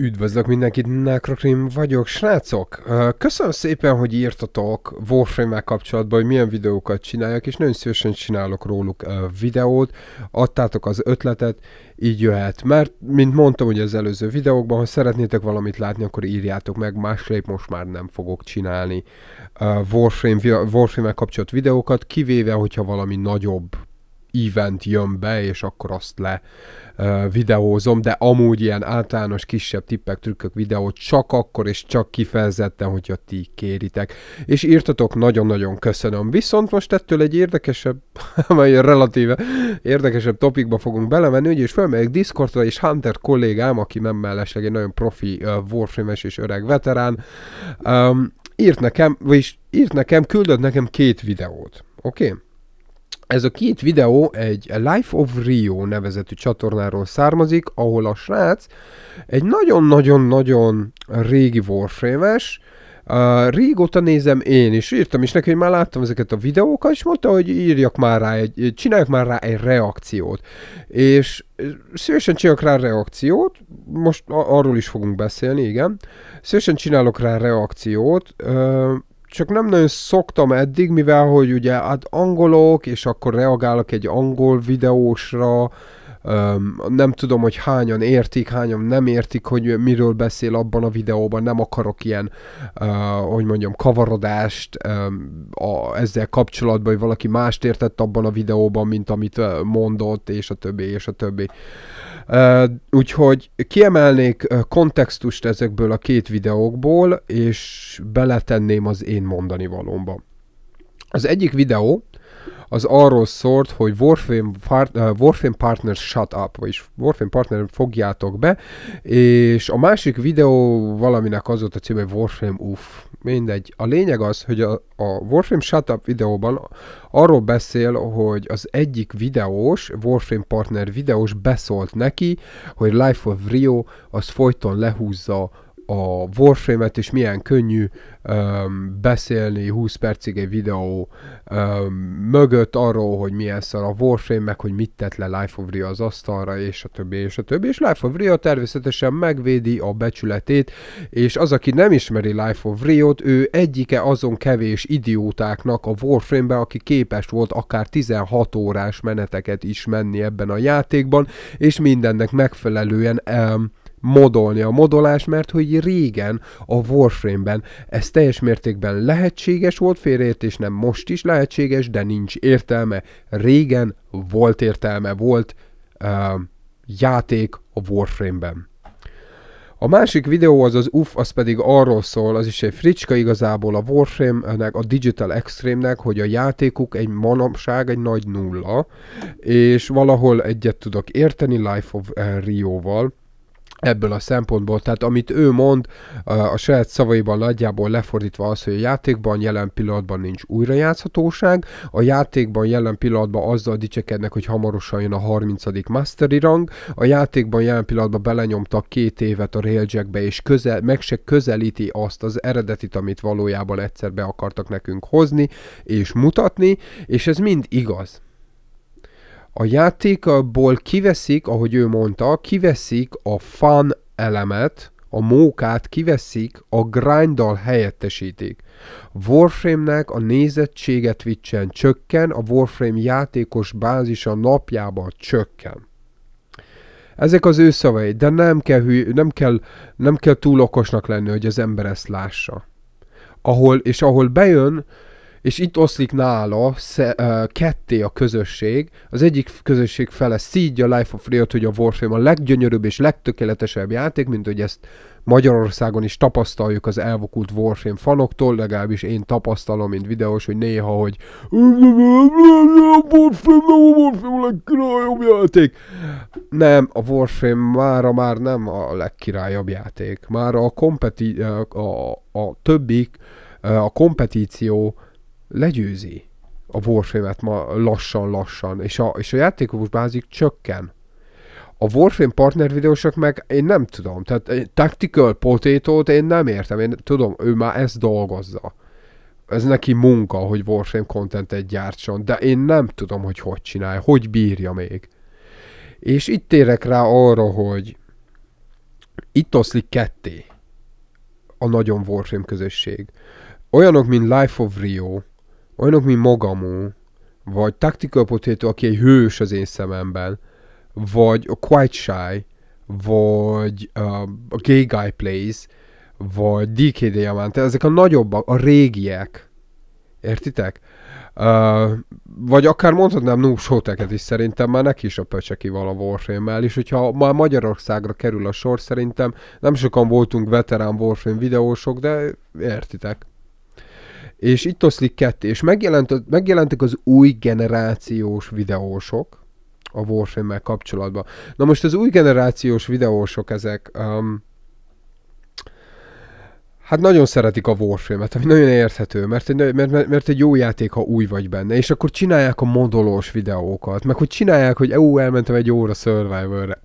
Üdvözlök mindenkit, Nekrokrim vagyok. Srácok, köszönöm szépen, hogy írtatok warframe kapcsolatban, hogy milyen videókat csináljak, és nagyon szívesen csinálok róluk videót. Adtátok az ötletet, így jöhet. Mert, mint mondtam ugye az előző videókban, ha szeretnétek valamit látni, akkor írjátok meg, másképp most már nem fogok csinálni Warframe, warframe kapcsolat videókat, kivéve, hogyha valami nagyobb event jön be, és akkor azt le videózom, de amúgy ilyen általános kisebb tippek, trükkök videót csak akkor és csak kifejezetten, hogyha ti kéritek. És írtatok, nagyon-nagyon köszönöm. Viszont most ettől egy érdekesebb, vagy relatíve érdekesebb topikba fogunk belemenni, úgyis felmegyek Discordra, és Hunter kollégám, aki nem mellesleg egy nagyon profi uh, warframe-es és öreg veterán, um, írt nekem, vagyis írt nekem, küldött nekem két videót. Oké? Okay? Ez a két videó egy Life of Rio nevezetű csatornáról származik, ahol a srác egy nagyon-nagyon-nagyon régi Warframe-es, Uh, régóta nézem én is, írtam is neki, hogy már láttam ezeket a videókat, és mondta, hogy írjak már rá egy, csináljak már rá egy reakciót. És szívesen csinálok rá reakciót, most arról is fogunk beszélni, igen. Szívesen csinálok rá reakciót, uh, csak nem nagyon szoktam eddig, mivel hogy ugye hát angolok, és akkor reagálok egy angol videósra, nem tudom, hogy hányan értik, hányan nem értik, hogy miről beszél abban a videóban, nem akarok ilyen, hogy mondjam, kavarodást a, ezzel kapcsolatban, hogy valaki mást értett abban a videóban, mint amit mondott, és a többi, és a többi. Uh, úgyhogy kiemelnék kontextust ezekből a két videókból, és beletenném az én mondani valomba. Az egyik videó az arról szólt, hogy Warframe, part, uh, Warframe Partners Shut Up, vagyis Warframe Partner fogjátok be, és a másik videó valaminek az volt a címe, hogy Warframe Uff. Mindegy. A lényeg az, hogy a, a Warframe Shut Up videóban arról beszél, hogy az egyik videós, Warframe Partner videós beszólt neki, hogy Life of Rio az folyton lehúzza a Warframe-et, és milyen könnyű um, beszélni 20 percig egy videó um, mögött arról, hogy milyen szar a Warframe, meg hogy mit tett le Life of Rio az asztalra, és a többi, és a többi. És Life of Rio természetesen megvédi a becsületét, és az, aki nem ismeri Life of Rio-t, ő egyike azon kevés idiótáknak a Warframe-be, aki képes volt akár 16 órás meneteket is menni ebben a játékban, és mindennek megfelelően um, modolni a modolás, mert hogy régen a Warframe-ben ez teljes mértékben lehetséges volt, félreértés nem most is lehetséges, de nincs értelme. Régen volt értelme, volt uh, játék a Warframe-ben. A másik videó az az UF, az pedig arról szól, az is egy fricska igazából a Warframe-nek, a Digital Extreme-nek, hogy a játékuk egy manapság, egy nagy nulla, és valahol egyet tudok érteni Life of Rio-val, ebből a szempontból. Tehát amit ő mond, a saját szavaiban nagyjából lefordítva az, hogy a játékban jelen pillanatban nincs újrajátszhatóság, a játékban jelen pillanatban azzal dicsekednek, hogy hamarosan jön a 30. mastery rang, a játékban jelen pillanatban belenyomtak két évet a Railjackbe, és közel, meg se közelíti azt az eredetit, amit valójában egyszer be akartak nekünk hozni és mutatni, és ez mind igaz a játékból kiveszik, ahogy ő mondta, kiveszik a fun elemet, a mókát kiveszik, a grinddal helyettesítik. Warframe-nek a nézettsége Twitch-en csökken, a Warframe játékos bázisa napjában csökken. Ezek az ő szavai, de nem kell, hű, nem kell, nem kell túl okosnak lenni, hogy az ember ezt lássa. Ahol, és ahol bejön, és itt oszlik nála sze, uh, ketté a közösség. Az egyik közösség fele szídja a Life of Riot, hogy a Warframe a leggyönyörűbb és legtökéletesebb játék, mint hogy ezt Magyarországon is tapasztaljuk az elvokult Warframe fanoktól, legalábbis én tapasztalom, mint videós, hogy néha, hogy Warframe, a Warframe a legkirályabb játék. Nem, a Warframe mára már nem a legkirályabb játék. Már a, kompeti, a, a, a többik, a kompetíció legyőzi a warframe ma lassan-lassan, és a, és a játékos bázik csökken. A Warframe partner videósok meg, én nem tudom, tehát eh, tactical potato én nem értem, én tudom, ő már ezt dolgozza. Ez neki munka, hogy Warframe contentet gyártson, de én nem tudom, hogy hogy csinálja, hogy bírja még. És itt térek rá arra, hogy itt oszlik ketté a nagyon Warframe közösség. Olyanok, mint Life of Rio, olyanok, mint magamú, vagy Tactical Potato, aki egy hős az én szememben, vagy a Quite Shy, vagy uh, a Gay Guy Plays, vagy DK Diamante, ezek a nagyobbak, a régiek. Értitek? Uh, vagy akár mondhatnám Noob Shoteket is, szerintem már neki is a pöcseki val a warframe és hogyha már Magyarországra kerül a sor, szerintem nem sokan voltunk veterán Warframe videósok, de értitek és itt oszlik ketté, és megjelent, megjelentek az új generációs videósok a Warframe-mel kapcsolatban. Na most az új generációs videósok ezek, um, hát nagyon szeretik a Warframe-et, ami nagyon érthető, mert egy, mert, mert, mert egy jó játék, ha új vagy benne, és akkor csinálják a modolós videókat, meg hogy csinálják, hogy EU elmentem egy óra survivor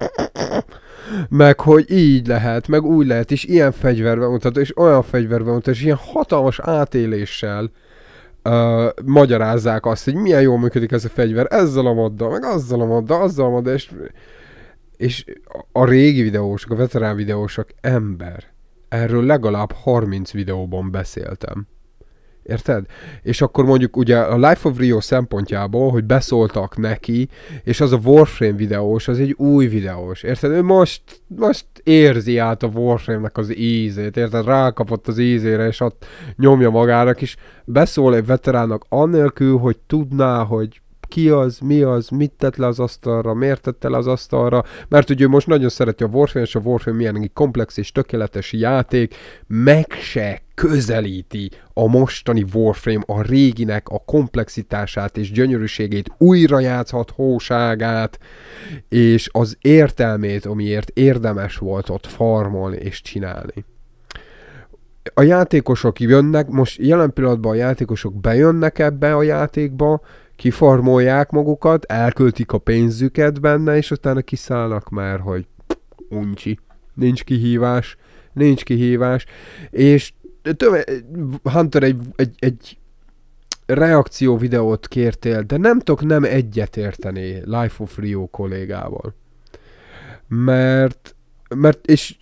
meg hogy így lehet, meg úgy lehet, és ilyen fegyverben mutató, és olyan fegyverben mutató, és ilyen hatalmas átéléssel uh, magyarázzák azt, hogy milyen jól működik ez a fegyver, ezzel a moddal, meg azzal a moddal, azzal a moddal, és, és a régi videósok, a veterán videósok, ember. Erről legalább 30 videóban beszéltem. Érted? És akkor mondjuk ugye a Life of Rio szempontjából, hogy beszóltak neki, és az a Warframe videós, az egy új videós, érted? Ő most, most érzi át a Warframe-nek az ízét, érted? Rákapott az ízére, és ott nyomja magának is. Beszól egy veteránnak annélkül, hogy tudná, hogy ki az, mi az, mit tett le az asztalra, miért tett le az asztalra, mert ugye most nagyon szereti a Warframe, és a Warframe milyen komplex és tökéletes játék, meg se közelíti a mostani Warframe a réginek a komplexitását és gyönyörűségét, újra játszhat hóságát, és az értelmét, amiért érdemes volt ott farmolni és csinálni a játékosok jönnek, most jelen pillanatban a játékosok bejönnek ebbe a játékba, kifarmolják magukat, elköltik a pénzüket benne, és utána kiszállnak már, hogy uncsi, nincs kihívás, nincs kihívás, és töme, Hunter egy, egy, egy reakció videót kértél, de nem tudok nem egyet érteni Life of Rio kollégával. Mert, mert és,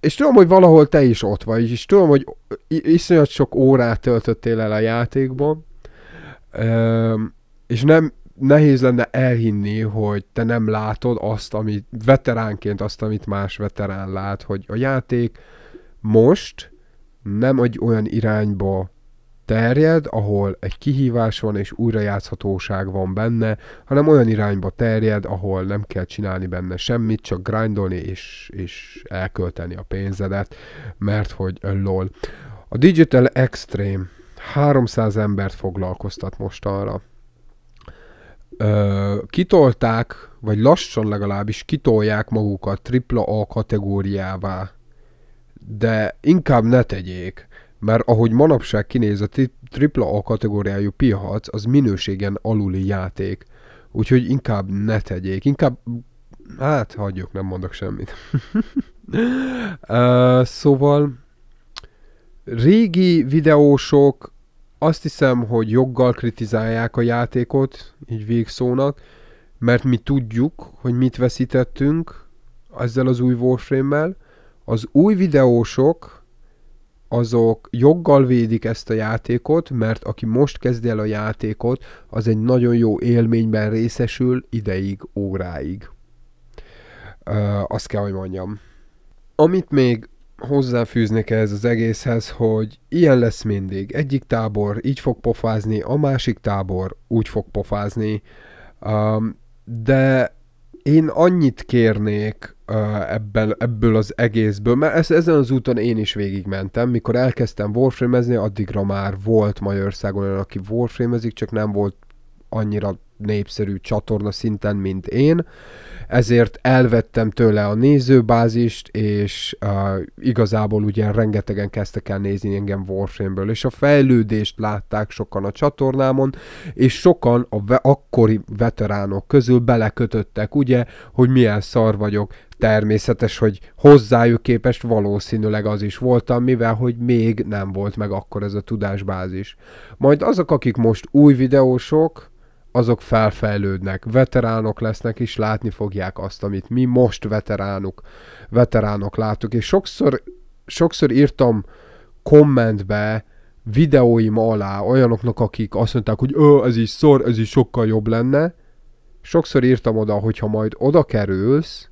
és tudom, hogy valahol te is ott vagy, és tudom, hogy iszonyat sok órát töltöttél el a játékban, és nem nehéz lenne elhinni, hogy te nem látod azt, amit veteránként azt, amit más veterán lát, hogy a játék most nem egy olyan irányba terjed, ahol egy kihívás van és újrajátszhatóság van benne, hanem olyan irányba terjed, ahol nem kell csinálni benne semmit, csak grindolni és, és elkölteni a pénzedet, mert hogy lol. A Digital Extreme 300 embert foglalkoztat mostanra ö, kitolták, vagy lassan legalábbis kitolják magukat A kategóriává, de inkább ne tegyék, mert ahogy manapság kinéz a A kategóriájú piac, az minőségen aluli játék. Úgyhogy inkább ne tegyék, inkább hát hagyjuk, nem mondok semmit. uh, szóval régi videósok azt hiszem, hogy joggal kritizálják a játékot, így végszónak, mert mi tudjuk, hogy mit veszítettünk ezzel az új warframe-mel. Az új videósok azok joggal védik ezt a játékot, mert aki most kezdi el a játékot, az egy nagyon jó élményben részesül ideig, óráig. Ö, azt kell, hogy mondjam. Amit még hozzáfűznék ez az egészhez, hogy ilyen lesz mindig. Egyik tábor így fog pofázni, a másik tábor úgy fog pofázni, de én annyit kérnék ebből, ebből az egészből, mert ezt, ezen az úton én is végigmentem. Mikor elkezdtem warframe addigra már volt Magyarországon olyan, aki warframe csak nem volt annyira népszerű csatorna szinten, mint én, ezért elvettem tőle a nézőbázist, és uh, igazából ugye rengetegen kezdtek el nézni engem Warframe-ből, és a fejlődést látták sokan a csatornámon, és sokan a ve- akkori veteránok közül belekötöttek, ugye, hogy milyen szar vagyok, természetes, hogy hozzájuk képest valószínűleg az is voltam, mivel hogy még nem volt meg akkor ez a tudásbázis. Majd azok, akik most új videósok, azok felfejlődnek, veteránok lesznek, és látni fogják azt, amit mi most veteránok, veteránok látok. És sokszor, sokszor írtam kommentbe videóim alá olyanoknak, akik azt mondták, hogy ő, ez is szor, ez is sokkal jobb lenne. Sokszor írtam oda, hogyha majd oda kerülsz,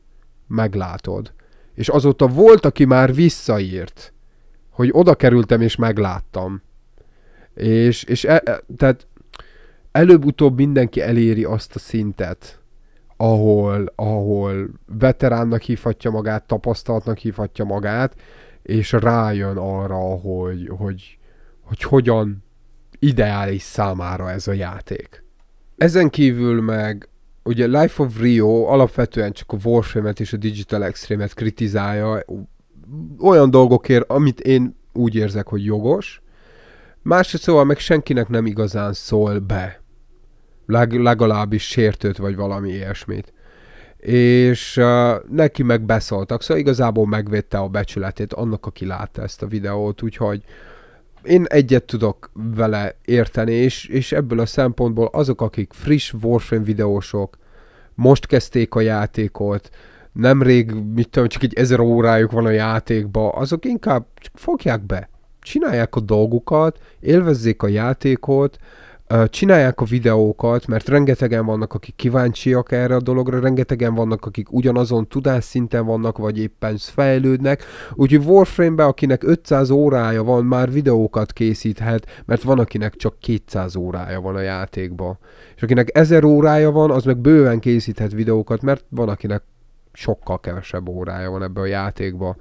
meglátod. És azóta volt, aki már visszaírt, hogy oda kerültem és megláttam. És, és e, e tehát előbb-utóbb mindenki eléri azt a szintet, ahol, ahol veteránnak hívhatja magát, tapasztalatnak hívhatja magát, és rájön arra, hogy, hogy, hogy hogyan ideális számára ez a játék. Ezen kívül meg ugye Life of Rio alapvetően csak a Warframe-et és a Digital Extreme-et kritizálja olyan dolgokért, amit én úgy érzek, hogy jogos. Másrészt szóval meg senkinek nem igazán szól be leg, legalábbis sértőt vagy valami ilyesmit. És uh, neki meg beszóltak, szóval igazából megvédte a becsületét annak, aki látta ezt a videót, úgyhogy én egyet tudok vele érteni, és, és ebből a szempontból azok, akik friss Warframe videósok, most kezdték a játékot, nemrég, mit tudom, csak egy ezer órájuk van a játékba, azok inkább fogják be, csinálják a dolgukat, élvezzék a játékot, csinálják a videókat, mert rengetegen vannak, akik kíváncsiak erre a dologra, rengetegen vannak, akik ugyanazon tudásszinten vannak, vagy éppen fejlődnek, úgyhogy warframe akinek 500 órája van, már videókat készíthet, mert van, akinek csak 200 órája van a játékba. És akinek 1000 órája van, az meg bőven készíthet videókat, mert van, akinek sokkal kevesebb órája van ebbe a játékba.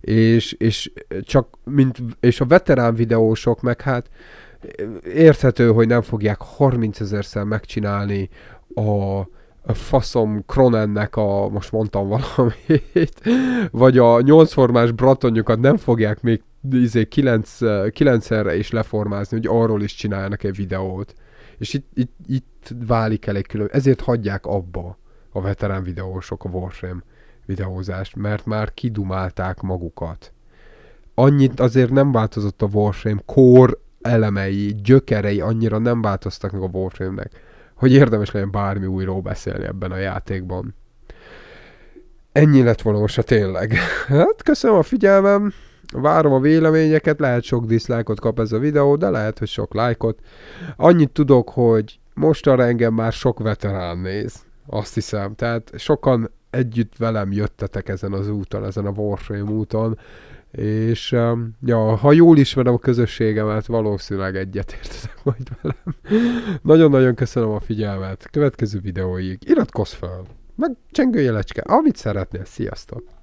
És, és csak, mint, és a veterán videósok meg hát, érthető, hogy nem fogják 30 ezerszer megcsinálni a, a faszom Kronennek a, most mondtam valamit, vagy a nyolcformás bratonyokat nem fogják még izé, kilenc, kilencszerre is leformázni, hogy arról is csináljanak egy videót. És itt, itt, itt válik el egy külön. Ezért hagyják abba a veterán videósok a Warframe videózást, mert már kidumálták magukat. Annyit azért nem változott a Warframe core elemei, gyökerei annyira nem változtak meg a Warframe-nek, hogy érdemes legyen bármi újról beszélni ebben a játékban. Ennyi lett volna most tényleg. Hát köszönöm a figyelmem, várom a véleményeket, lehet sok diszlájkot kap ez a videó, de lehet, hogy sok like like-ot. Annyit tudok, hogy mostanra engem már sok veterán néz, azt hiszem. Tehát sokan együtt velem jöttetek ezen az úton, ezen a Warframe úton, és um, ja, ha jól ismerem a közösségemet, valószínűleg egyetértetek majd velem. Nagyon-nagyon köszönöm a figyelmet. Következő videóig iratkozz fel, meg jelecske, amit szeretnél. Sziasztok!